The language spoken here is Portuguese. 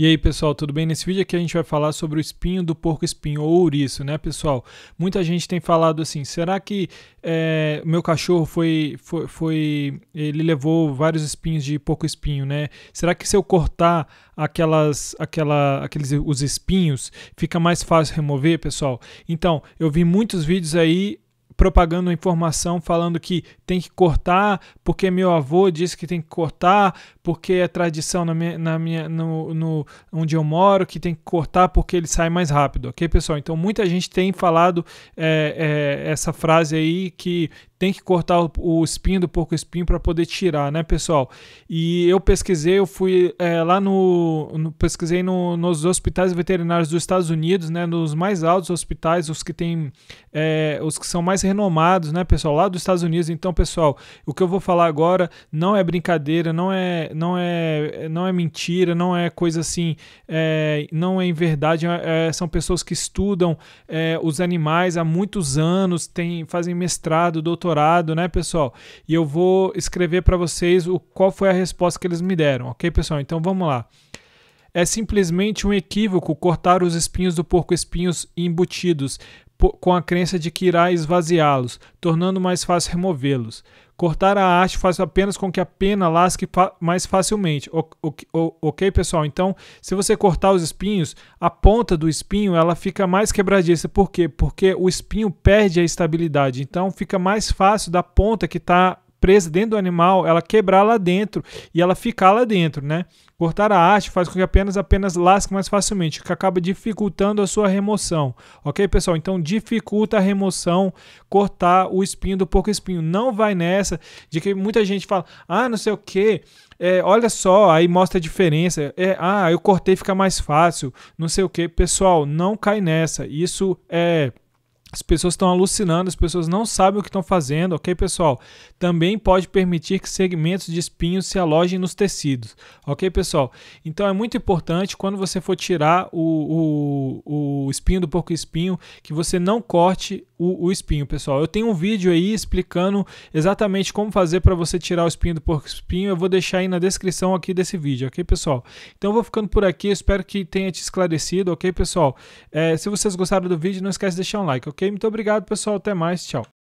E aí pessoal, tudo bem? Nesse vídeo aqui a gente vai falar sobre o espinho do porco espinho ou ouriço, né pessoal? Muita gente tem falado assim, será que é, meu cachorro foi, foi, foi, ele levou vários espinhos de porco espinho, né? Será que se eu cortar aquelas, aquela, aqueles os espinhos, fica mais fácil remover, pessoal? Então, eu vi muitos vídeos aí propagando informação falando que tem que cortar, porque meu avô disse que tem que cortar, porque é tradição na minha, na minha, no, no, onde eu moro que tem que cortar porque ele sai mais rápido, ok, pessoal? Então muita gente tem falado é, é, essa frase aí que tem que cortar o, espinho do porco espinho para poder tirar, né, pessoal? E eu pesquisei, eu fui é, lá no, no pesquisei no, nos hospitais veterinários dos Estados Unidos, né, nos mais altos hospitais, os que têm é, os que são mais renomados, né, pessoal, lá dos Estados Unidos. Então, pessoal, o que eu vou falar agora não é brincadeira, não é, não é, não é mentira, não é coisa assim, é, não é em verdade. É, é, são pessoas que estudam é, os animais há muitos anos, tem, fazem mestrado, doutorado doutorado, né, pessoal? E eu vou escrever para vocês o qual foi a resposta que eles me deram, ok, pessoal? Então vamos lá. É simplesmente um equívoco cortar os espinhos do porco espinhos embutidos, com a crença de que irá esvaziá-los, tornando mais fácil removê-los. Cortar a haste faz apenas com que a pena lasque mais facilmente. O, o, o, ok, pessoal? Então, se você cortar os espinhos, a ponta do espinho ela fica mais quebradiça. Por quê? Porque o espinho perde a estabilidade. Então, fica mais fácil da ponta que está presa dentro do animal, ela quebrar lá dentro e ela ficar lá dentro, né? Cortar a haste faz com que apenas apenas lasque mais facilmente, que acaba dificultando a sua remoção. OK, pessoal? Então dificulta a remoção cortar o espinho do porco espinho. Não vai nessa de que muita gente fala: "Ah, não sei o quê, é, olha só, aí mostra a diferença. É, ah, eu cortei, fica mais fácil. Não sei o que. Pessoal, não cai nessa. Isso é as pessoas estão alucinando, as pessoas não sabem o que estão fazendo, ok, pessoal? Também pode permitir que segmentos de espinhos se alojem nos tecidos, ok, pessoal? Então é muito importante quando você for tirar o, o, o espinho do porco-espinho que você não corte o, o espinho, pessoal. Eu tenho um vídeo aí explicando exatamente como fazer para você tirar o espinho do porco espinho. Eu vou deixar aí na descrição aqui desse vídeo, ok, pessoal? Então eu vou ficando por aqui. Espero que tenha te esclarecido, ok, pessoal? É, se vocês gostaram do vídeo, não esquece de deixar um like, ok? Muito obrigado, pessoal. Até mais. Tchau.